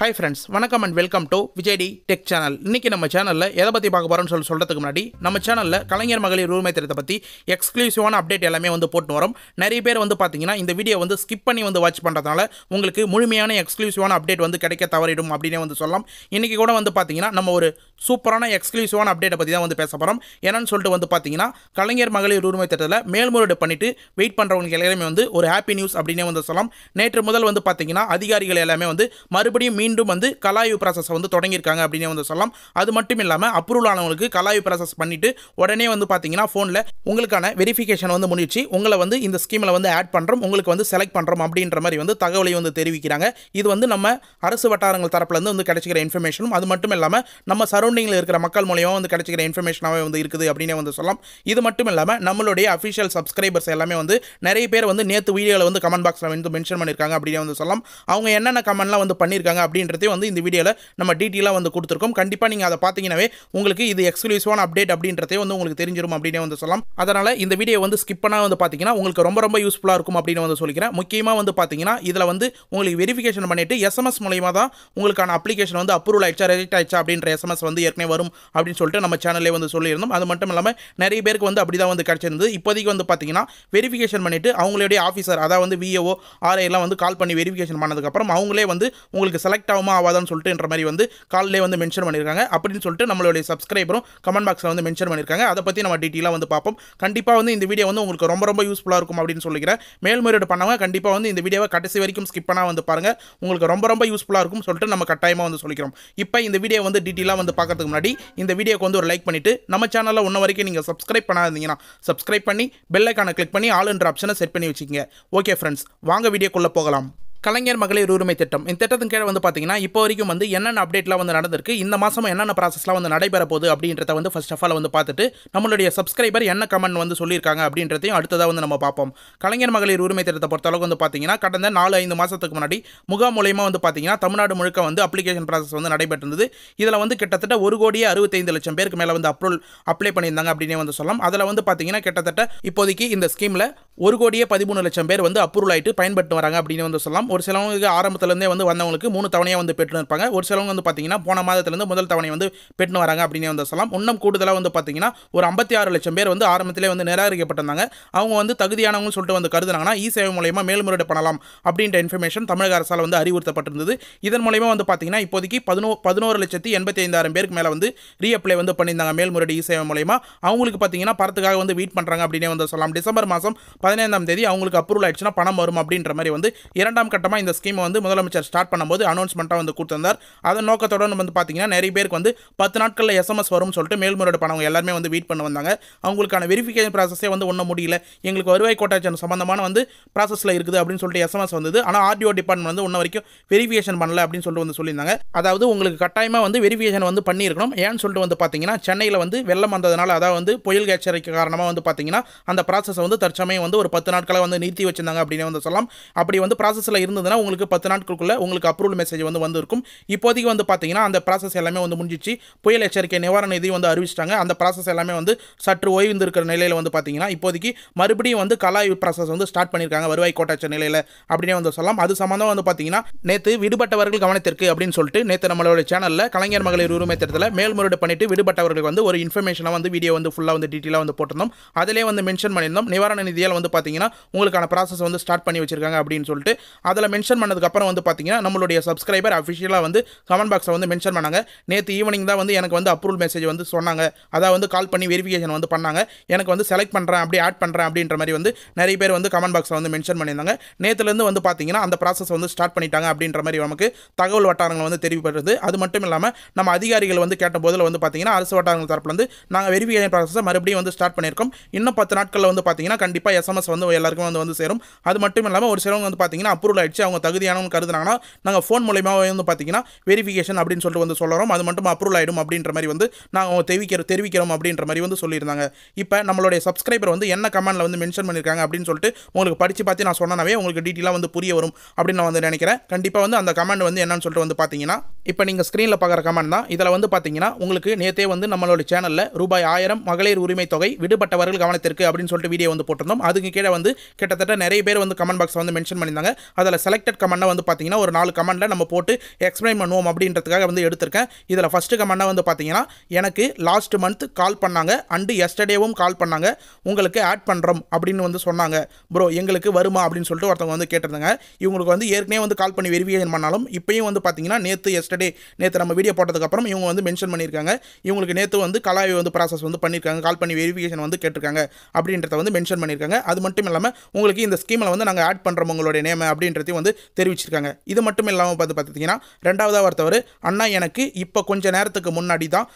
hi friends வணக்கம் and welcome to Vijay D tech channel இன்றைக்கி நம்ம சேனலில் எதை பற்றி பார்க்க போகிறோம்னு சொல்லி சொல்கிறதுக்கு முன்னாடி நம்ம சேனலில் கலைஞர் மகளிர் உரிமை திட்டத்தை பற்றி எக்ஸ்க்ளூசிவான அப்டேட் எல்லாமே வந்து போட்டு வரோம் நிறைய பேர் வந்து பார்த்தீங்கன்னா இந்த வீடியோ வந்து ஸ்கிப் பண்ணி வந்து வாட்ச் பண்ணுறதுனால உங்களுக்கு முழுமையான எக்ஸ்க்ளூசிவான அப்டேட் வந்து கிடைக்க தவறிடும் அப்படின்னே வந்து சொல்லலாம் இன்றைக்கி கூட வந்து பார்த்தீங்கன்னா நம்ம ஒரு சூப்பரான எக்ஸ்க்ளூசிவான அப்டேட்டை பற்றி தான் வந்து பேச போகிறோம் என்னன்னு சொல்லிட்டு வந்து பார்த்தீங்கன்னா கலைஞர் மகளிர் உரிமை திட்டத்தில் மேல்முறையீடு பண்ணிவிட்டு வெயிட் பண்ணுறவங்க எல்லாருமே வந்து ஒரு ஹாப்பி நியூஸ் அப்படின்னே வந்து சொல்லலாம் நேற்று முதல் வந்து பார்த்தீங்கன்னா அதிகாரிகள் எல்லாமே வந்து மறுபடியும் மீண்டும் வந்து கலாய்வு ப்ராசஸை வந்து தொடங்கியிருக்காங்க அப்படின்னே வந்து சொல்லலாம் அது மட்டும் இல்லாமல் அப்ரூவல் ஆனவங்களுக்கு கலாய்வு ப்ராசஸ் பண்ணிவிட்டு உடனே வந்து பார்த்தீங்கன்னா ஃபோனில் உங்களுக்கான வெரிஃபிகேஷன் வந்து முடிச்சு உங்களை வந்து இந்த ஸ்கீமில் வந்து ஆட் பண்ணுறோம் உங்களுக்கு வந்து செலக்ட் பண்ணுறோம் அப்படின்ற மாதிரி வந்து தகவலை வந்து தெரிவிக்கிறாங்க இது வந்து நம்ம அரசு வட்டாரங்கள் தரப்புலேருந்து வந்து கிடைச்சிக்கிற இன்ஃபர்மேஷனும் அது மட்டும் இல்லாமல் நம்ம சரௌண்ட் சரௌண்டிங்கில் இருக்கிற மக்கள் மூலியமாக வந்து கிடைச்சிக்கிற இன்ஃபர்மேஷனாகவே வந்து இருக்குது அப்படின்னே வந்து சொல்லலாம் இது மட்டும் இல்லாமல் நம்மளுடைய அஃபிஷியல் சப்ஸ்கிரைபர்ஸ் எல்லாமே வந்து நிறைய பேர் வந்து நேற்று வீடியோவில் வந்து கமெண்ட் பாக்ஸில் வந்து மென்ஷன் பண்ணியிருக்காங்க அப்படின்னு வந்து சொல்லலாம் அவங்க என்னென்ன கமெண்ட்லாம் வந்து பண்ணியிருக்காங்க அப்படின்றதையும் வந்து இந்த வீடியோவில் நம்ம டீட்டெயிலாக வந்து கொடுத்துருக்கோம் கண்டிப்பாக நீங்கள் அதை பார்த்தீங்கன்னாவே உங்களுக்கு இது எக்ஸ்க்ளூசிவான அப்டேட் அப்படின்றதே வந்து உங்களுக்கு தெரிஞ்சிடும் அப்படின்னு வந்து சொல்லலாம் அதனால் இந்த வீடியோ வந்து ஸ்கிப் பண்ணால் வந்து பார்த்தீங்கன்னா உங்களுக்கு ரொம்ப ரொம்ப யூஸ்ஃபுல்லாக இருக்கும் அப்படின்னு வந்து சொல்லிக்கிறேன் முக்கியமாக வந்து பார்த்தீங்கன்னா இதில் வந்து உங்களுக்கு வெரிஃபிகேஷன் பண்ணிவிட்டு எஸ்எம்எஸ் மூலயமா தான் உங்களுக்கான அப்ளிகேஷன் வந்து அப்ரூவல் ஆயிடுச்சா ரிஜெக்ட் ஆயிடுச்சா அப்படின்ற எஸ்எம்எஸ் வந்து வந்து ஏற்கனவே வரும் அப்படின்னு சொல்லிட்டு நம்ம சேனல்லே வந்து சொல்லியிருந்தோம் அது மட்டும் இல்லாமல் நிறைய பேருக்கு வந்து அப்படி தான் வந்து கிடச்சிருந்தது இப்போதைக்கு வந்து பார்த்தீங்கன்னா வெரிஃபிகேஷன் பண்ணிவிட்டு அவங்களுடைய ஆஃபீஸர் அதாவது வந்து விஏஓ ஆர்ஐலாம் வந்து கால் பண்ணி வெரிஃபிகேஷன் பண்ணதுக்கப்புறம் அவங்களே வந்து உங்களுக்கு செலக்ட் ஆகுமா ஆகாதான்னு சொல்லிட்டுன்ற மாதிரி வந்து காலிலே வந்து மென்ஷன் பண்ணியிருக்காங்க அப்படின்னு சொல்லிட்டு நம்மளுடைய சப்ஸ்கிரைபரும் கமெண்ட் பாக்ஸில் வந்து மென்ஷன் பண்ணியிருக்காங்க அதை பற்றி நம்ம டீட்டெயிலாக வந்து பார்ப்போம் கண்டிப்பாக வந்து இந்த வீடியோ வந்து உங்களுக்கு ரொம்ப ரொம்ப யூஸ்ஃபுல்லாக இருக்கும் அப்படின்னு சொல்லிக்கிறேன் மேல்முறையீடு பண்ணவங்க கண்டிப்பாக வந்து இந்த வீடியோவை கடைசி வரைக்கும் ஸ்கிப் பண்ணால் வந்து பாருங்கள் உங்களுக்கு ரொம்ப ரொம்ப யூஸ்ஃபுல்லாக இருக்கும் சொல்லிட்டு நம்ம கட்டாயமாக வந்து சொல்லிக்கிறோம் இப்போ இந்த வீடியோ வந்து டீட்டெயிலாக வந்து பார்க்க பார்க்கறதுக்கு முன்னாடி இந்த வீடியோக்கு வந்து ஒரு லைக் பண்ணிவிட்டு நம்ம சேனலில் ஒன்று வரைக்கும் நீங்கள் சப்ஸ்கிரைப் பண்ணாதீங்கன்னா சப்ஸ்கிரைப் பண்ணி பெல் கிளிக் பண்ணி ஆளுன்ற ஆப்ஷனை செட் பண்ணி வச்சுக்கோங்க ஓகே ஃப்ரெண்ட்ஸ் வாங்க வீடியோக்குள்ளே போகலாம் கலைஞர் மகளிர் உரிமை திட்டம் இந்த திட்டத்தின் கீழே வந்து பார்த்தீங்கன்னா இப்போ வரைக்கும் வந்து என்னென்ன அப்டேட்லாம் வந்து நடந்திருக்கு இந்த மாதம் என்னென்ன ப்ராசஸ்லாம் வந்து நடைபெற போகுது அப்படின்றத வந்து ஃபஸ்ட் ஆஃப் ஆல் வந்து பார்த்துட்டு நம்மளுடைய சப்ஸ்கிரைபர் என்ன கமெண்ட் வந்து சொல்லியிருக்காங்க அப்படின்றதையும் அடுத்ததாக வந்து நம்ம பார்ப்போம் கலைஞர் மகளிர் உரிமை திட்டத்தை பொறுத்தளவுக்கு வந்து பார்த்தீங்கன்னா கடந்த நாலு ஐந்து மாதத்துக்கு முன்னாடி முகாம் மூலயமா வந்து பார்த்தீங்கன்னா தமிழ்நாடு முழுக்க வந்து அப்ளிகேஷன் ப்ராசஸ் வந்து நடைபெற்றிருந்தது இதில் வந்து கிட்டத்தட்ட ஒரு கோடியே அறுபத்தைந்து லட்சம் பேருக்கு மேலே வந்து அப்ரூவல் அப்ளை பண்ணியிருந்தாங்க அப்படின்னே வந்து சொல்லலாம் அதில் வந்து பார்த்தீங்கன்னா கிட்டத்தட்ட இப்போதைக்கு இந்த ஸ்கீமில் ஒரு கோடியே பதிமூணு லட்சம் பேர் வந்து அப்ரூவல் ஆகிட்டு பயன்பட்டு வராங்க அப்படின்னு வந்து சொல்லலாம் ஒரு சிலவங்களுக்கு ஆரம்பத்துலேருந்தே வந்து வந்தவங்களுக்கு மூணு தவணையாக வந்து பெற்று இருப்பாங்க ஒரு சிலவங்க வந்து பார்த்தீங்கன்னா போன மாதத்துலேருந்து முதல் தவணை வந்து பெற்று வராங்க அப்படின்னு வந்து சொல்லலாம் இன்னும் கூடுதலாக வந்து பார்த்தீங்கன்னா ஒரு ஐம்பத்தி ஆறு லட்சம் பேர் வந்து ஆரம்பத்திலே வந்து நிராகரிக்கப்பட்டிருந்தாங்க அவங்க வந்து தகுதியானவங்கன்னு சொல்லிட்டு வந்து கருதுனாங்கன்னா இ சேவை மூலயமா மேல்முறையீடு பண்ணலாம் அப்படின்ற இன்ஃபர்மேஷன் தமிழக அரசால் வந்து அறிவுறுத்தப்பட்டிருந்தது இதன் மூலயமா வந்து பார்த்தீங்கன்னா இப்போதைக்கு பதினோ பதினோரு லட்சத்தி எண்பத்தி ஐந்தாயிரம் பேருக்கு மேலே வந்து ரீஅப்ளை வந்து பண்ணியிருந்தாங்க மேல்முறையீடு இ சேவை மூலயமா அவங்களுக்கு பார்த்தீங்கன்னா பரத்துக்காக வந்து வெயிட் பண்ணுறாங்க அப்படின்னே வந்து சொல்லலாம் டிசம்பர் மாதம் பதினைந்தாம் தேதி அவங்களுக்கு அப்ரூவல் ஆயிடுச்சுன்னா பணம் வரும் அப்படின்ற மாதிரி வந்து இரண்டாம் கட்டமாக இந்த ஸ்கீமை வந்து முதலமைச்சர் ஸ்டார்ட் பண்ணும்போது அனௌன்ஸ்மெண்ட்டாக வந்து கொடுத்திருந்தார் அதன் நோக்கத்தோடு வந்து பார்த்தீங்கன்னா நிறைய பேருக்கு வந்து பத்து நாட்களில் எஸ்எம்எஸ் வரும்னு சொல்லிட்டு மேல்முறையீடு பணம் எல்லாருமே வந்து வெயிட் பண்ண வந்தாங்க அவங்களுக்கான வெரிஃபிகேஷன் ப்ராசஸே வந்து ஒன்றும் முடியல எங்களுக்கு வருவாய் கோட்டாச்சன் சம்மந்தமான வந்து ப்ராசஸில் இருக்குது அப்படின்னு சொல்லிட்டு எஸ்எம்எஸ் வந்தது ஆனால் ஆர்டிஓ டிபார்ட்மெண்ட் வந்து ஒன்று வரைக்கும் வெரிஃபிகேஷன் பண்ணல அப்படின்னு சொல்லிட்டு வந்து சொல்லியிருந்தாங்க அதாவது உங்களுக்கு கட்டாயமாக வந்து வெரிஃபிகேஷன் வந்து பண்ணியிருக்கணும் ஏன்னு சொல்லிட்டு வந்து பார்த்தீங்கன்னா சென்னையில் வந்து வெள்ளம் வந்ததுனால அதாவது வந்து புயல் கேச்சரிக்கை காரணமாக வந்து பார்த்தீங்கன்னா அந்த ப்ராசஸை வந்து தற்சமயம் வந்து ஒரு பத்து நாட்களாக வந்து நிறுத்தி வச்சிருந்தாங்க அப்படின்னு வந்து சொல்லலாம் அப்படி வந்து ப்ராசஸில் இருந்ததுன்னா உங்களுக்கு பத்து நாட்களுக்குள்ளே உங்களுக்கு அப்ரூவல் மெசேஜ் வந்து வந்திருக்கும் இப்போதைக்கு வந்து பார்த்தீங்கன்னா அந்த ப்ராசஸ் எல்லாமே வந்து முடிஞ்சிச்சு புயல் எச்சரிக்கை நிவாரண நிதி வந்து அறிவிச்சிட்டாங்க அந்த ப்ராசஸ் எல்லாமே வந்து சற்று ஓய்வு இருக்கிற நிலையில் வந்து பார்த்தீங்கன்னா இப்போதைக்கு மறுபடியும் வந்து கலாய்வு ப்ராசஸ் வந்து ஸ்டார்ட் பண்ணியிருக்காங்க வருவாய் கோட்டாட்சி நிலையில் அப்படின்னே வந்து சொல்லலாம் அது சம்மந்தம் வந்து பார்த்தீங்கன்னா நேற்று விடுபட்டவர்கள் கவனத்திற்கு அப்படின்னு சொல்லிட்டு நேற்று நம்மளோட சேனலில் கலைஞர் மகளிர் உரிமை திட்டத்தில் மேல்முறையீடு பண்ணிட்டு விடுபட்டவர்களுக்கு வந்து ஒரு இன்ஃபர்மேஷனாக வந்து வீடியோ வந்து ஃபுல்லாக வந்து டீட்டெயிலாக வந்து போட்டிருந்தோம் அதிலே வந்து மென்ஷன் பண்ணியிருந்தோம் நிவாரண நிதியால் வந்து பார்த்தீங்கன்னா உங்களுக்கான ப்ராசஸ் வந்து ஸ்டார்ட் பண்ணி வச்சிருக்காங்க அப்படின்னு சொல்லிட்டு அதில் மென்ஷன் பண்ணதுக்கப்புறம் வந்து பார்த்தீங்கன்னா நம்மளுடைய சப்ஸ்கிரைபர் அஃபிஷியலாக வந்து கமெண்ட் பாக்ஸில் வந்து மென்ஷன் பண்ணாங்க நேற்று ஈவினிங் தான் வந்து எனக்கு வந்து அப்ரூவல் மெசேஜ் வந்து சொன்னாங்க அதாவது வந்து கால் பண்ணி வெரிஃபிகேஷன் வந்து பண்ணாங்க எனக்கு வந்து செலக்ட் பண்ணுறேன் அப்படி ஆட் பண்ணுறேன் அப்படின்ற மாதிரி வந்து நிறைய பேர் வந்து கமெண்ட் பாக்ஸில் வந்து மென்ஷன் பண்ணியிருந்தாங்க நேற்றுலேருந்து வந்து பார்த்தீங்கன்னா அந்த ப்ராசஸ் வந்து ஸ்டார்ட் பண்ணிட்டாங்க அப்படின்ற மாதிரி நமக்கு தகவல் வட்டாரங்கள் வந்து தெரிவிப்படுறது அது மட்டும் இல்லாமல் நம்ம அதிகாரிகள் வந்து கேட்ட போதில் வந்து பார்த்தீங்கன்னா அரசு வட்டாரங்கள் தரப்புலேருந்து நாங்கள் வெரிஃபிகேஷன் ப்ராசஸை மறுபடியும் வந்து ஸ்டார்ட் பண்ணியிருக்கோம் இன்னும் பத்து நாட்களில் வந்து பார்த்தீங்கன்னா கண்டிப்பாக எஸ் எஸ்எம்எஸ் வந்து எல்லாருக்கும் வந்து வந்து சேரும் அது மட்டும் இல்லாமல் ஒரு சிலவங்க வந்து பார்த்தீங்கன்னா அப்ரூவல் ஆயிடுச்சு அவங்க தகுதியானவங்க கருதுனாங்கன்னா நாங்கள் ஃபோன் மூலியமாக வந்து பார்த்தீங்கன்னா வெரிஃபிகேஷன் அப்படின்னு சொல்லிட்டு வந்து சொல்கிறோம் அது மட்டும் அப்ரூவல் ஆகிடும் அப்படின்ற மாதிரி வந்து நாங்கள் அவங்க தெரிவிக்கிற தெரிவிக்கிறோம் அப்படின்ற மாதிரி வந்து சொல்லியிருந்தாங்க இப்போ நம்மளுடைய சப்ஸ்கிரைபர் வந்து என்ன கமெண்டில் வந்து மென்ஷன் பண்ணியிருக்காங்க அப்படின்னு சொல்லிட்டு உங்களுக்கு படித்து பார்த்து நான் சொன்னனாவே உங்களுக்கு டீட்டெயிலாக வந்து புரிய வரும் அப்படின்னு நான் வந்து நினைக்கிறேன் கண்டிப்பாக வந்து அந்த கமெண்ட் வந்து என்னன்னு சொல்லிட்டு வந்து பார்த்தீங்கன்னா இப்போ நீங்கள் ஸ்க்ரீனில் பார்க்குற கமெண்ட் தான் இதில் வந்து பார்த்தீங்கன்னா உங்களுக்கு நேற்றே வந்து நம்மளோட சேனலில் ரூபாய் ஆயிரம் மகளிர் உரிமை தொகை விடுபட்டவர்கள் கவனத்திற்கு அப்படின்னு சொல்லிட்டு வீடியோ வந்து போட்டிருந்தோம் அது அதுக்கு கீழே வந்து கிட்டத்தட்ட நிறைய பேர் வந்து கமெண்ட் பாக்ஸ் வந்து மென்ஷன் பண்ணியிருந்தாங்க அதில் செலக்டட் கமெண்ட்டாக வந்து பார்த்தீங்கன்னா ஒரு நாலு கமெண்ட்டில் நம்ம போட்டு எக்ஸ்பிளைன் பண்ணுவோம் அப்படின்றதுக்காக வந்து எடுத்திருக்கேன் இதில் ஃபஸ்ட்டு கமெண்ட்டாக வந்து பார்த்தீங்கன்னா எனக்கு லாஸ்ட் மந்த் கால் பண்ணாங்க அண்டு எஸ்டர்டேவும் கால் பண்ணாங்க உங்களுக்கு ஆட் பண்ணுறோம் அப்படின்னு வந்து சொன்னாங்க ப்ரோ எங்களுக்கு வருமா அப்படின்னு சொல்லிட்டு ஒருத்தவங்க வந்து கேட்டிருந்தாங்க இவங்களுக்கு வந்து ஏற்கனவே வந்து கால் பண்ணி வெரிஃபிகேஷன் பண்ணாலும் இப்போயும் வந்து பார்த்தீங்கன்னா நேற்று எஸ்டர்டே நேற்று நம்ம வீடியோ போட்டதுக்கப்புறம் இவங்க வந்து மென்ஷன் பண்ணியிருக்காங்க இவங்களுக்கு நேற்று வந்து கலாவை வந்து ப்ராசஸ் வந்து பண்ணியிருக்காங்க கால் பண்ணி வெரிஃபிகேஷன் வந்து கேட்டிருக்காங்க அப்படின்றத வந்து மென்ஷன் பண்ணியிருக்காங்க அது மட்டும் இல்லாமல் உங்களுக்கு இந்த ஸ்கீமில் வந்து நாங்கள் ஆட் பண்ணுறோம் உங்களுடைய நேம் அப்படின்றதையும் வந்து தெரிவிச்சிருக்காங்க இது மட்டும் இல்லாமல் பார்த்து பார்த்துட்டிங்கன்னா ரெண்டாவதாக ஒருத்தவர் அண்ணா எனக்கு இப்போ கொஞ்சம் நேரத்துக்கு முன்னாடி தான்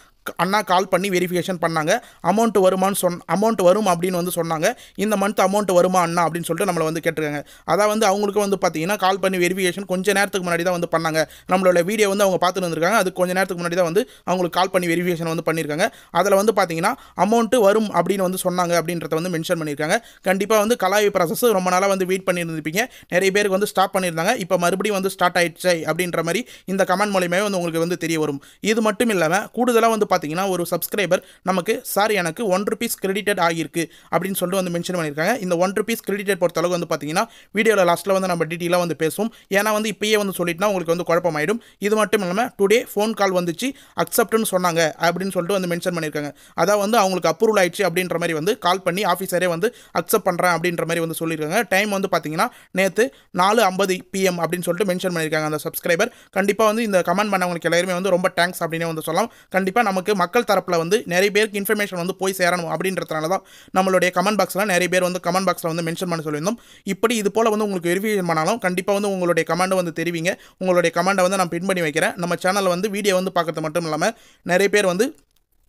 அண்ணா கால் பண்ணி வெரிஃபிகேஷன் பண்ணாங்க அமௌண்ட் வருமானு சொன் அமௌண்ட் வரும் அப்படின்னு வந்து சொன்னாங்க இந்த மந்த் அமௌண்ட் வருமா அண்ணா அப்படின்னு சொல்லிட்டு நம்மளை வந்து கேட்டிருக்காங்க அதான் வந்து அவங்களுக்கு வந்து பார்த்தீங்கன்னா கால் பண்ணி வெரிஃபிகேஷன் கொஞ்சம் நேரத்துக்கு முன்னாடி தான் வந்து பண்ணாங்க நம்மளோட வீடியோ வந்து அவங்க பார்த்துட்டு வந்திருக்காங்க அது கொஞ்சம் நேரத்துக்கு முன்னாடி தான் வந்து அவங்களுக்கு கால் பண்ணி வெரிஃபிகேஷன் வந்து பண்ணியிருக்காங்க அதில் வந்து பார்த்தீங்கன்னா அமௌண்ட்டு வரும் அப்படின்னு வந்து சொன்னாங்க அப்படின்றத வந்து மென்ஷன் பண்ணியிருக்காங்க கண்டிப்பாக வந்து கலாய் ப்ராசஸ் ரொம்ப நாளாக வந்து வெயிட் பண்ணியிருந்திருப்பீங்க நிறைய பேருக்கு வந்து ஸ்டாப் பண்ணியிருந்தாங்க இப்போ மறுபடியும் வந்து ஸ்டார்ட் ஆயிடுச்சு அப்படின்ற மாதிரி இந்த கமெண்ட் மூலியமாகவே வந்து உங்களுக்கு வந்து தெரிய வரும் இது மட்டும் இல்லாமல் கூடுதலாக வந்து பார்த்தீங்கன்னா ஒரு சப்ஸ்கிரைபர் நமக்கு சார் எனக்கு ஒன் ருபீஸ் கிரெடிட்டட் ஆகியிருக்கு அப்படின்னு சொல்லிட்டு வந்து மென்ஷன் பண்ணியிருக்காங்க இந்த ஒன் ருபீஸ் கிரெடிட்டட் பொறுத்தளவுக்கு வந்து பார்த்தீங்கன்னா வீடியோவில் லாஸ்ட்டில் வந்து நம்ம டீட்டெயிலாக வந்து பேசுவோம் ஏன்னா வந்து இப்பயே வந்து சொல்லிட்டுனா உங்களுக்கு வந்து குழப்பமாயிடும் இது மட்டும் இல்லாமல் டுடே ஃபோன் கால் வந்துச்சு அக்செப்ட்னு சொன்னாங்க அப்படின்னு சொல்லிட்டு வந்து மென்ஷன் பண்ணியிருக்காங்க அதாவது வந்து அவங்களுக்கு அப்ரூவல் ஆயிடுச்சு அப்படின்ற மாதிரி வந்து கால் பண்ணி ஆஃபீஸரே வந்து அக்செப்ட் பண்ணுறேன் அப்படின்ற மாதிரி வந்து சொல்லியிருக்காங்க டைம் வந்து பார்த்தீங்கன்னா நேற்று நாலு ஐம்பது பிஎம் அப்படின்னு சொல்லிட்டு மென்ஷன் பண்ணியிருக்காங்க அந்த சப்ஸ்கிரைபர் கண்டிப்பாக வந்து இந்த கமெண்ட் பண்ணவங்களுக்கு எல்லாருமே வந்து ரொம்ப தேங்க்ஸ் அப்படின்னு வந்து சொல்லலாம் கண்டிப்பாக நமக்கு நமக்கு மக்கள் தரப்பில் வந்து நிறைய பேருக்கு இன்ஃபர்மேஷன் வந்து போய் சேரணும் அப்படின்றதுனால தான் நம்மளுடைய கமெண்ட் பாக்ஸில் நிறைய பேர் வந்து கமெண்ட் பாக்ஸில் வந்து மென்ஷன் பண்ண சொல்லியிருந்தோம் இப்படி இது போல் வந்து உங்களுக்கு வெரிஃபிகேஷன் பண்ணாலும் கண்டிப்பாக வந்து உங்களுடைய கமெண்ட் வந்து தெரிவிங்க உங்களுடைய கமெண்டை வந்து நான் பின் பண்ணி வைக்கிறேன் நம்ம சேனலில் வந்து வீடியோ வந்து பார்க்குறது மட்டும் இல்லாமல் நிறைய பேர் வந்து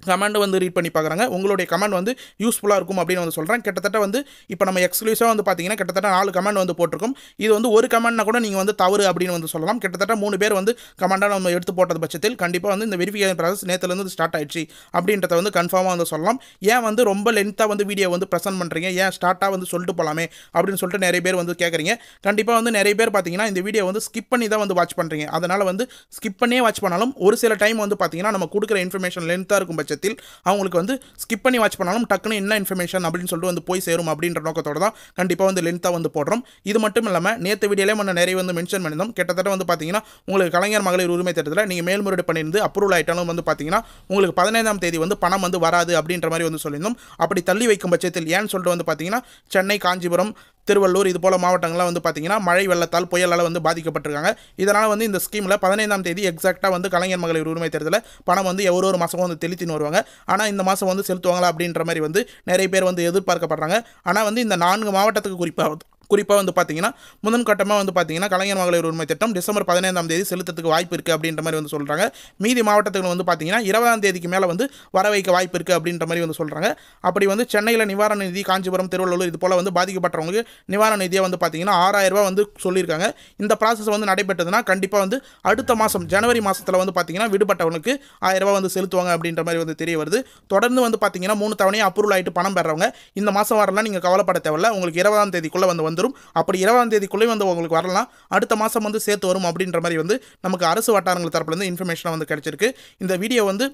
கமெண்ட் வந்து ரீட் பண்ணி பார்க்குறாங்க உங்களுடைய கமெண்ட் வந்து யூஸ்ஃபுல்லாக இருக்கும் அப்படின்னு வந்து சொல்கிறேன் கிட்டத்தட்ட வந்து இப்போ நம்ம எக்ஸ்க்ளூசிவாக வந்து பார்த்தீங்கன்னா கிட்டத்தட்ட நாலு கமெண்ட் வந்து போட்டிருக்கோம் இது வந்து ஒரு கமெண்ட்னா கூட நீங்கள் வந்து தவறு அப்படின்னு வந்து சொல்லலாம் கிட்டத்தட்ட மூணு பேர் வந்து கமெண்டாக நம்ம எடுத்து போட்டது பட்சத்தில் கண்டிப்பாக வந்து இந்த வெரிஃபிகேஷன் ப்ராசஸ் நேற்றுலேருந்து ஸ்டார்ட் ஆயிடுச்சு அப்படின்றத வந்து கன்ஃபார்மாக வந்து சொல்லலாம் ஏன் வந்து ரொம்ப லென்த்தாக வந்து வீடியோ வந்து ப்ரெசென்ட் பண்ணுறீங்க ஏன் ஸ்டார்ட்டாக வந்து சொல்லிட்டு போகலாமே அப்படின்னு சொல்லிட்டு நிறைய பேர் வந்து கேட்குறீங்க கண்டிப்பாக வந்து நிறைய பேர் பார்த்தீங்கன்னா இந்த வீடியோ வந்து ஸ்கிப் பண்ணி தான் வந்து வாட்ச் பண்ணுறீங்க அதனால் வந்து ஸ்கிப் பண்ணியே வாட்ச் பண்ணாலும் ஒரு சில டைம் வந்து பார்த்தீங்கன்னா நம்ம கொடுக்குற இன்ஃபர்மேஷன் லென்த்தாக இருக்கும் பட்சத்தில் பட்சத்தில் அவங்களுக்கு வந்து ஸ்கிப் பண்ணி வாட்ச் பண்ணாலும் டக்குன்னு என்ன இன்ஃபர்மேஷன் அப்படின்னு சொல்லிட்டு வந்து போய் சேரும் அப்படின்ற நோக்கத்தோட தான் கண்டிப்பாக வந்து லென்த்தாக வந்து போடுறோம் இது மட்டும் இல்லாமல் நேற்று வீடியோலே நம்ம நிறைய வந்து மென்ஷன் பண்ணியிருந்தோம் கிட்டத்தட்ட வந்து பார்த்தீங்கன்னா உங்களுக்கு கலைஞர் மகளிர் உரிமை திட்டத்தில் நீங்கள் மேல்முறையீடு பண்ணியிருந்து அப்ரூவல் ஆகிட்டாலும் வந்து பார்த்தீங்கன்னா உங்களுக்கு பதினைந்தாம் தேதி வந்து பணம் வந்து வராது அப்படின்ற மாதிரி வந்து சொல்லியிருந்தோம் அப்படி தள்ளி வைக்கும் பட்சத்தில் ஏன்னு சொல்லிட்டு வந்து பார்த்தீங்கன்னா சென்னை காஞ்சிபுரம் திருவள்ளூர் இது போல் மாவட்டங்கள்லாம் வந்து பார்த்தீங்கன்னா மழை வெள்ளத்தால் புயலால் வந்து பாதிக்கப்பட்டிருக்காங்க இதனால் வந்து இந்த ஸ்கீமில் பதினைந்தாம் தேதி எக்ஸாக்டாக வந்து கலைஞர் மகளிர் உரிமை தேர்தலில் பணம் வந்து எவ்வளோ ஒரு மாதமும் வந்து தெளித்தின் வருவாங்க ஆனால் இந்த மாதம் வந்து செலுத்துவாங்களா அப்படின்ற மாதிரி வந்து நிறைய பேர் வந்து எதிர்பார்க்கப்படுறாங்க ஆனால் வந்து இந்த நான்கு மாவட்டத்துக்கு குறிப்பாக குறிப்பாக வந்து பார்த்தீங்கன்னா முதன் கட்டமாக வந்து பார்த்தீங்கன்னா கலைஞர் மகளிர் உரிமை திட்டம் டிசம்பர் பதினைந்தாம் தேதி செலுத்தத்துக்கு வாய்ப்பு இருக்குது அப்படின்ற மாதிரி வந்து சொல்கிறாங்க மீதி மாவட்டத்தில் வந்து பார்த்தீங்கன்னா இருபதாம் தேதிக்கு மேலே வந்து வர வைக்க வாய்ப்பு இருக்குது அப்படின்ற மாதிரி வந்து சொல்கிறாங்க அப்படி வந்து சென்னையில் நிவாரண நிதி காஞ்சிபுரம் திருவள்ளூர் இது போல் வந்து பாதிக்கப்பட்டவங்களுக்கு நிவாரண நிதியை வந்து பார்த்தீங்கன்னா ஆறாயிரரூபா வந்து சொல்லியிருக்காங்க இந்த ப்ராசஸ் வந்து நடைபெற்றதுன்னா கண்டிப்பாக வந்து அடுத்த மாதம் ஜனவரி மாதத்தில் வந்து பார்த்தீங்கன்னா விடுபட்டவனுக்கு ஆயிரரூபா வந்து செலுத்துவாங்க அப்படின்ற மாதிரி வந்து தெரிய வருது தொடர்ந்து வந்து பார்த்தீங்கன்னா மூணு தவணையை அப்ரூவல் ஆகிட்டு பணம் பெறவங்க இந்த மாதம் வரலாம் நீங்கள் கவலைப்பட தேவையில்ல உங்களுக்கு இருபதாம் தேதிக்குள்ளே வந்து வந்துடும் அப்படி இருபதாம் தேதிக்குள்ளே வந்து உங்களுக்கு வரலாம் அடுத்த மாதம் வந்து சேர்த்து வரும் அப்படின்ற மாதிரி வந்து நமக்கு அரசு வட்டாரங்கள் தரப்புலேருந்து இன்ஃபர்மேஷனாக வந்து கிடச்சிருக்கு இந்த வீடியோ வந்து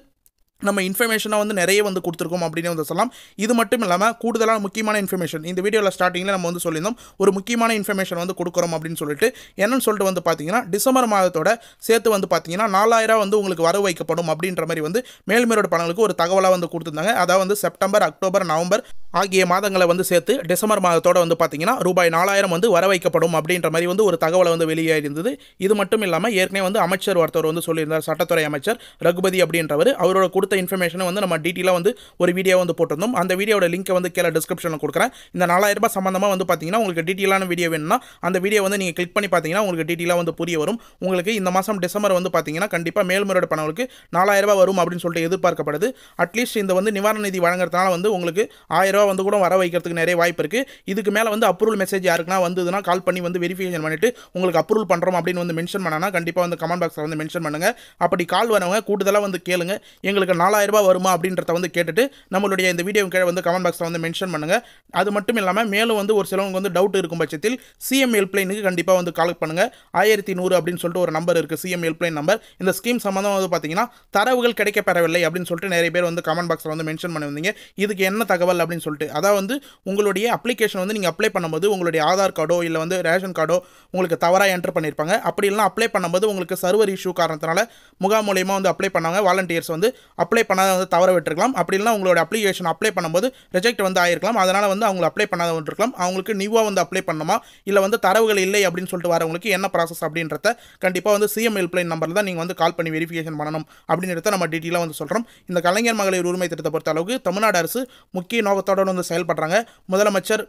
நம்ம இன்ஃபர்மேஷனை வந்து நிறைய வந்து கொடுத்துருக்கோம் அப்படின்னு வந்து சொல்லலாம் இது மட்டும் இல்லாமல் கூடுதலான முக்கியமான இன்ஃபர்மேஷன் இந்த வீடியோவில் ஸ்டார்டிங்கில் நம்ம வந்து சொல்லியிருந்தோம் ஒரு முக்கியமான இன்ஃபர்மேஷன் வந்து கொடுக்குறோம் அப்படின்னு சொல்லிட்டு என்னன்னு சொல்லிட்டு வந்து பார்த்தீங்கன்னா டிசம்பர் மாதத்தோட சேர்த்து வந்து பார்த்தீங்கன்னா நாலாயிரம் வந்து உங்களுக்கு வரவு வைக்கப்படும் அப்படின்ற மாதிரி வந்து மேல்மேலோட பணங்களுக்கு ஒரு தகவலாக வந்து கொடுத்துருந்தாங்க அதாவது வந்து செப்டம்பர் அக்டோபர் நவம்பர் ஆகிய மாதங்களை வந்து சேர்த்து டிசம்பர் மாதத்தோட வந்து பார்த்தீங்கன்னா ரூபாய் நாலாயிரம் வந்து வர வைக்கப்படும் அப்படின்ற மாதிரி வந்து ஒரு தகவலை வந்து வெளியாயிருந்தது இது மட்டும் இல்லாமல் ஏற்கனவே வந்து அமைச்சர் ஒருத்தர் வந்து சொல்லியிருந்தார் சட்டத்துறை அமைச்சர் ரகுபதி அப்படின்றவர் அவரோட கொடுத்த கொடுத்த இன்ஃபர்மேஷனை வந்து நம்ம டீட்டெயிலாக வந்து ஒரு வீடியோ வந்து போட்டிருந்தோம் அந்த வீடியோட லிங்கை வந்து கீழே டிஸ்கிரிப்ஷனில் கொடுக்குறேன் இந்த நாலாயிரம் ரூபாய் சம்மந்தமாக வந்து பார்த்தீங்கன்னா உங்களுக்கு டீட்டெயிலான வீடியோ வேணும்னா அந்த வீடியோ வந்து நீங்கள் கிளிக் பண்ணி பார்த்தீங்கன்னா உங்களுக்கு டீட்டெயிலாக வந்து புரிய வரும் உங்களுக்கு இந்த மாதம் டிசம்பர் வந்து பார்த்தீங்கன்னா கண்டிப்பாக மேல்முறையோட பணங்களுக்கு ரூபாய் வரும் அப்படின்னு சொல்லிட்டு எதிர்பார்க்கப்படுது அட்லீஸ்ட் இந்த வந்து நிவாரண நிதி வழங்குறதுனால வந்து உங்களுக்கு ஆயிரம் ரூபா வந்து கூட வர வைக்கிறதுக்கு நிறைய வாய்ப்பு இருக்குது இதுக்கு மேலே வந்து அப்ரூவல் மெசேஜ் யாருக்குன்னா வந்ததுன்னா கால் பண்ணி வந்து வெரிஃபிகேஷன் பண்ணிவிட்டு உங்களுக்கு அப்ரூவல் பண்ணுறோம் அப்படின்னு வந்து மென்ஷன் பண்ணனா கண்டிப்பாக வந்து கமெண்ட் பாக்ஸில் வந்து மென்ஷன் பண்ணுங்கள் அப்படி கால் வரவங்க கூடுதலாக வந்து கேளுங்க எங்களுக்கு நாலாயிரரூபா வருமா அப்படின்றத வந்து கேட்டுட்டு நம்மளுடைய இந்த வீடியோ கீழே வந்து கமெண்ட் பாக்ஸில் வந்து மென்ஷன் பண்ணுங்கள் அது மட்டும் இல்லாமல் மேலும் வந்து ஒரு சிலவங்க வந்து டவுட் இருக்கும் பட்சத்தில் சிஎம் ஹெல்ப்லைனுக்கு கண்டிப்பாக வந்து கால் பண்ணுங்கள் ஆயிரத்தி நூறு அப்படின்னு சொல்லிட்டு ஒரு நம்பர் இருக்குது சிஎம் ஹெல்ப்லைன் நம்பர் இந்த ஸ்கீம் சம்மந்தம் வந்து பார்த்தீங்கன்னா தரவுகள் கிடைக்கப்பெறவில்லை அப்படின்னு சொல்லிட்டு நிறைய பேர் வந்து கமெண்ட் பாக்ஸில் வந்து மென்ஷன் வந்தீங்க இதுக்கு என்ன தகவல் அப்படின்னு சொல்லிட்டு அதாவது வந்து உங்களுடைய அப்ளிகேஷன் வந்து நீங்கள் அப்ளை பண்ணும்போது உங்களுடைய ஆதார் கார்டோ இல்லை வந்து ரேஷன் கார்டோ உங்களுக்கு தவறாக என்டர் பண்ணியிருப்பாங்க அப்படி இல்லைனா அப்ளை பண்ணும்போது உங்களுக்கு சர்வர் இஷ்யூ காரணத்தினால முகாம் மூலியமாக வந்து அப்ளை பண்ணாங்க வாலண்டியர்ஸ் வந்து அப்ளை பண்ணாத வந்து தவற விட்டுருக்கலாம் அப்படி இல்லை உங்களோட அப்ளிகேஷன் அப்ளை பண்ணும்போது ரிஜெக்ட் வந்து ஆயிருக்கலாம் அதனால் வந்து அவங்களை அப்ளை பண்ணாத வந்துருக்கலாம் அவங்களுக்கு நியூவாக வந்து அப்ளை பண்ணணுமா இல்லை வந்து தரவுகள் இல்லை அப்படின்னு சொல்லிட்டு வரவங்களுக்கு என்ன ப்ராசஸ் அப்படின்றத கண்டிப்பாக வந்து சிஎம் ஹெல்ப்லைன் நம்பரில் தான் நீங்கள் வந்து கால் பண்ணி வெரிஃபிகேஷன் பண்ணணும் அப்படின்றத நம்ம டீட்டெயிலாக வந்து சொல்கிறோம் இந்த கலைஞர் மகளிர் உரிமை திட்டத்தை பொறுத்த அளவுக்கு தமிழ்நாடு அரசு முக்கிய நோக்கத்தோடு வந்து செயல்படுறாங்க முதலமைச்சர்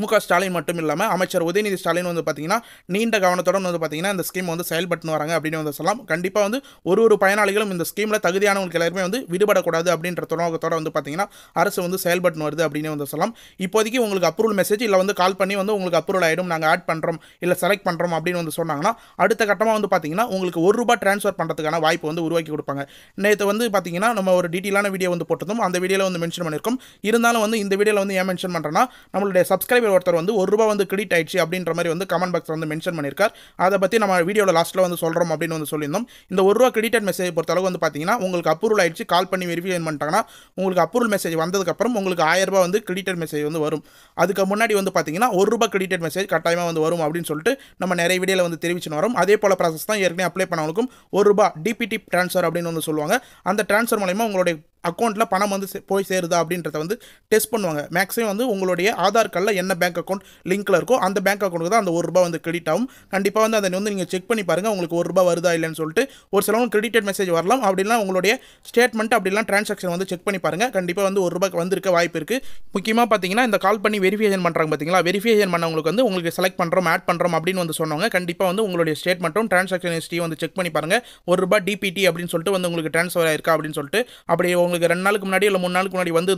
மு க ஸ்டாலின் மட்டும் இல்லாமல் அமைச்சர் உதயநிதி ஸ்டாலின் வந்து பார்த்தீங்கன்னா நீண்ட கவனத்துடன் வந்து பார்த்தீங்கன்னா இந்த ஸ்கீம் வந்து செயல்பட்டு வராங்க அப்படின்னு வந்து சொல்லலாம் கண்டிப்பாக வந்து ஒரு ஒரு பயனாளிகளும் இந்த ஸ்கீமில் தகுதியானவங்களுக்கு எல்லாருமே வந்து விடுபடக்கூடாது அப்படின்ற நோக்கத்தோட வந்து பார்த்தீங்கன்னா அரசு வந்து செயல்பட்டு வருது அப்படின்னு வந்து சொல்லலாம் இப்போதைக்கு உங்களுக்கு அப்ரூவல் மெசேஜ் இல்லை வந்து கால் பண்ணி வந்து உங்களுக்கு அப்ரூவல் ஆகிடும் நாங்கள் ஆட் பண்ணுறோம் இல்லை செலக்ட் பண்ணுறோம் அப்படின்னு வந்து சொன்னாங்கன்னா அடுத்த கட்டமாக வந்து பார்த்தீங்கன்னா உங்களுக்கு ஒரு ரூபாய் ட்ரான்ஸ்ஃபர் பண்ணுறதுக்கான வாய்ப்பு வந்து உருவாக்கி கொடுப்பாங்க நேற்று வந்து பார்த்தீங்கன்னா நம்ம ஒரு டீட்டெயிலான வீடியோ வந்து போட்டதும் அந்த வீடியோவில் வந்து மென்ஷன் பண்ணியிருக்கோம் இருந்தாலும் வந்து இந்த வீடியோவில் வந்து ஏன் மென்ஷன் பண்ணுறேன்னா நம்மளுடைய சப்ஸ்கிரைப் சப்ஸ்கிரைபர் ஒருத்தர் வந்து ஒரு ரூபா வந்து கிரெடிட் ஆயிடுச்சு அப்படின்ற மாதிரி வந்து கமெண்ட் பாக்ஸ் வந்து மென்ஷன் பண்ணியிருக்கார் அதை பற்றி நம்ம வீடியோவில் லாஸ்ட்டில் வந்து சொல்கிறோம் அப்படின்னு வந்து சொல்லியிருந்தோம் இந்த ஒரு ரூபா கிரெடிட் மெசேஜ் பொறுத்தளவு வந்து பார்த்தீங்கன்னா உங்களுக்கு அப்ரூவல் ஆயிடுச்சு கால் பண்ணி வெரிஃபை பண்ணிட்டாங்கன்னா உங்களுக்கு அப்ரூவல் மெசேஜ் வந்ததுக்கப்புறம் உங்களுக்கு ஆயிரம் ரூபா வந்து கிரெடிட் மெசேஜ் வந்து வரும் அதுக்கு முன்னாடி வந்து பார்த்தீங்கன்னா ஒரு ரூபா கிரெடிட் மெசேஜ் கட்டாயமாக வந்து வரும் அப்படின்னு சொல்லிட்டு நம்ம நிறைய வீடியோவில் வந்து தெரிவிச்சுன்னு வரும் அதே போல் ப்ராசஸ் தான் ஏற்கனவே அப்ளை பண்ணவங்களுக்கும் ஒரு ரூபா டிபிடி ட்ரான்ஸ்ஃபர் அப்படின்னு வந்து சொல்லுவாங்க அந்த ட்ரான்ஸ்ஃபர் மூலயமா உங்களுடைய அக்கௌண்ட்டில் பணம் வந்து போய் சேருதா அப்படின்றத வந்து டெஸ்ட் பண்ணுவாங்க மேக்ஸிமம் வந்து உங்களுடைய ஆதார் கார்டில் என்ன பேங்க் அக்கௌண்ட் லிங்க்கில் இருக்கோ அந்த பேங்க் அக்கௌண்ட்டுக்கு தான் அந்த ஒரு ரூபா வந்து கிரெடிட் ஆகும் கண்டிப்பாக வந்து அதை வந்து நீங்கள் செக் பண்ணி பாருங்கள் உங்களுக்கு ஒரு ரூபா வருதா இல்லைன்னு சொல்லிட்டு ஒரு சிலவங்க கிரெடிட்டட் மெசேஜ் வரலாம் அப்படின்னா உங்களுடைய ஸ்டேட்மெண்ட் அப்படிலாம் ட்ரான்சாக்ஷன் வந்து செக் பண்ணி பாருங்கள் கண்டிப்பாக வந்து ஒரு ரூபாய்க்கு வந்திருக்க வாய்ப்பு இருக்குது முக்கியமாக பார்த்தீங்கன்னா இந்த கால் பண்ணி வெரிஃபிகேஷன் பண்ணுறாங்க பார்த்தீங்களா வெரிஃபிகேஷன் பண்ணவங்களுக்கு வந்து உங்களுக்கு செலக்ட் பண்ணுறோம் ஆட் பண்ணுறோம் அப்படின்னு வந்து சொன்னவங்க கண்டிப்பாக வந்து உங்களுடைய ஸ்டேட்மெண்ட்டும் ட்ரான்சாக்ஷன் ஹிஸ்ட்ரியும் வந்து செக் பண்ணி பாருங்கள் ஒரு ரூபாய் டிபிடி அப்படின்னு சொல்லிட்டு வந்து உங்களுக்கு ட்ரான்ஸ்ஃபர் ஆயிருக்கா அப்படின்னு சொல்லிட்டு அப்படி உங்களுக்கு ரெண்டு நாளுக்கு முன்னாடி இல்லை மூணு நாளுக்கு முன்னாடி வந்து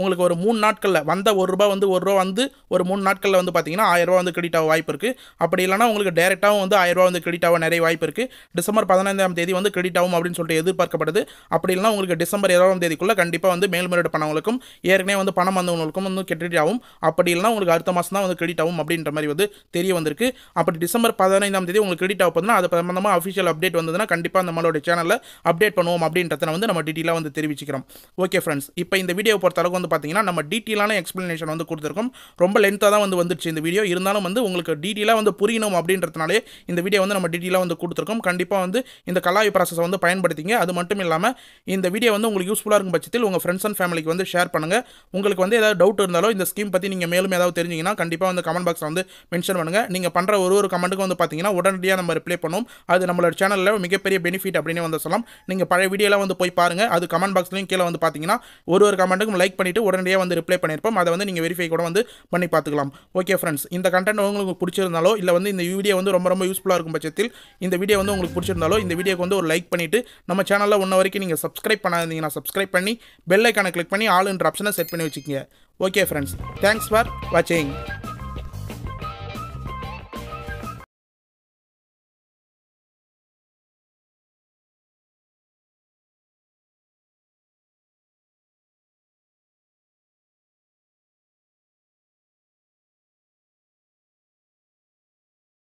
உங்களுக்கு ஒரு மூணு நாட்களில் வந்த ஒரு ரூபா வந்து ஒரு ரூபா வந்து ஒரு மூணு நாட்களில் வந்து பார்த்தீங்கன்னா ஆயிரரூபா வந்து கிரெடிட் ஆக வாய்ப்பு இருக்குது அப்படி இல்லைனா உங்களுக்கு டேரெக்டாகவும் வந்து ரூபா வந்து கிரெடிட் ஆக நிறைய வாய்ப்பு இருக்குது டிசம்பர் பதினைந்தாம் தேதி வந்து கிரெடிட் ஆகும் அப்படின்னு சொல்லிட்டு எதிர்பார்க்கப்படுது அப்படி இல்லைன்னா உங்களுக்கு டிசம்பர் இருபதாம் தேதிக்குள்ளே கண்டிப்பாக வந்து மேல்முறையீடு பண்ணவங்களுக்கும் ஏற்கனவே வந்து பணம் வந்தவங்களுக்கும் வந்து கிரெடிட் ஆகும் அப்படி இல்லைன்னா உங்களுக்கு அடுத்த மாதம் தான் வந்து கிரெடிட் ஆகும் அப்படின்ற மாதிரி வந்து தெரிய வந்திருக்கு அப்படி டிசம்பர் பதினைந்தாம் தேதி உங்களுக்கு கிரெடிட் ஆக போதுன்னா அது சம்பந்தமாக அஃபிஷியல் அப்டேட் வந்ததுன்னா கண்டிப்பாக மாதிரி சேனலில் அப்டேட் பண்ணுவோம் அப்படின்றத வந்து நம்ம டீட்டெயிலாக வந்து தெரிவிச்சுக்கிறேன் சந்திக்கிறோம் ஓகே ஃப்ரெண்ட்ஸ் இப்போ இந்த வீடியோ பொறுத்த அளவுக்கு வந்து பார்த்தீங்கன்னா நம்ம டீட்டெயிலான எக்ஸ்ப்ளனேஷன் வந்து கொடுத்துருக்கோம் ரொம்ப லென்த்தாக தான் வந்து வந்துருச்சு இந்த வீடியோ இருந்தாலும் வந்து உங்களுக்கு டீட்டெயிலாக வந்து புரியணும் அப்படின்றதுனாலே இந்த வீடியோ வந்து நம்ம டீட்டெயிலாக வந்து கொடுத்துருக்கோம் கண்டிப்பாக வந்து இந்த கலாவி ப்ராசஸை வந்து பயன்படுத்திங்க அது மட்டும் இல்லாமல் இந்த வீடியோ வந்து உங்களுக்கு யூஸ்ஃபுல்லாக இருக்கும் பட்சத்தில் உங்கள் ஃப்ரெண்ட்ஸ் அண்ட் ஃபேமிலிக்கு வந்து ஷேர் பண்ணுங்கள் உங்களுக்கு வந்து ஏதாவது டவுட் இருந்தாலும் இந்த ஸ்கீம் பற்றி நீங்கள் மேலும் ஏதாவது தெரிஞ்சிங்கன்னா கண்டிப்பாக வந்து கமெண்ட் பாக்ஸில் வந்து மென்ஷன் பண்ணுங்கள் நீங்கள் பண்ணுற ஒரு ஒரு கமெண்ட்டுக்கு வந்து பார்த்தீங்கன்னா உடனடியாக நம்ம ரிப்ளை பண்ணுவோம் அது நம்மளோட சேனலில் மிகப்பெரிய பெனிஃபிட் அப்படின்னு வந்து சொல்லலாம் நீங்கள் பழைய வீடியோலாம் வந்து போய் பாருங்கள் அது கமெண்ட் பாக்ஸ்லையும் அதுலேயும் கீழே வந்து பார்த்தீங்கன்னா ஒரு ஒரு கமெண்ட்டுக்கும் லைக் பண்ணிவிட்டு உடனடியாக வந்து ரிப்ளை பண்ணியிருப்போம் அதை வந்து நீங்கள் வெரிஃபை கூட வந்து பண்ணி பார்த்துக்கலாம் ஓகே ஃப்ரெண்ட்ஸ் இந்த கண்டென்ட் உங்களுக்கு பிடிச்சிருந்தாலோ இல்லை வந்து இந்த வீடியோ வந்து ரொம்ப ரொம்ப யூஸ்ஃபுல்லாக இருக்கும் பட்சத்தில் இந்த வீடியோ வந்து உங்களுக்கு பிடிச்சிருந்தாலோ இந்த வீடியோக்கு வந்து ஒரு லைக் பண்ணிவிட்டு நம்ம சேனலில் ஒன்று வரைக்கும் நீங்கள் சப்ஸ்கிரைப் பண்ணாதீங்கன்னா சப்ஸ்கிரைப் பண்ணி பெல் ஐக்கானை கிளிக் பண்ணி ஆளுன்ற ஆப்ஷனை செட் பண்ணி வச்சுக்கோங்க ஓகே ஃப்ரெண்ட்ஸ் தேங்க்ஸ் ஃபார் வாட்சிங்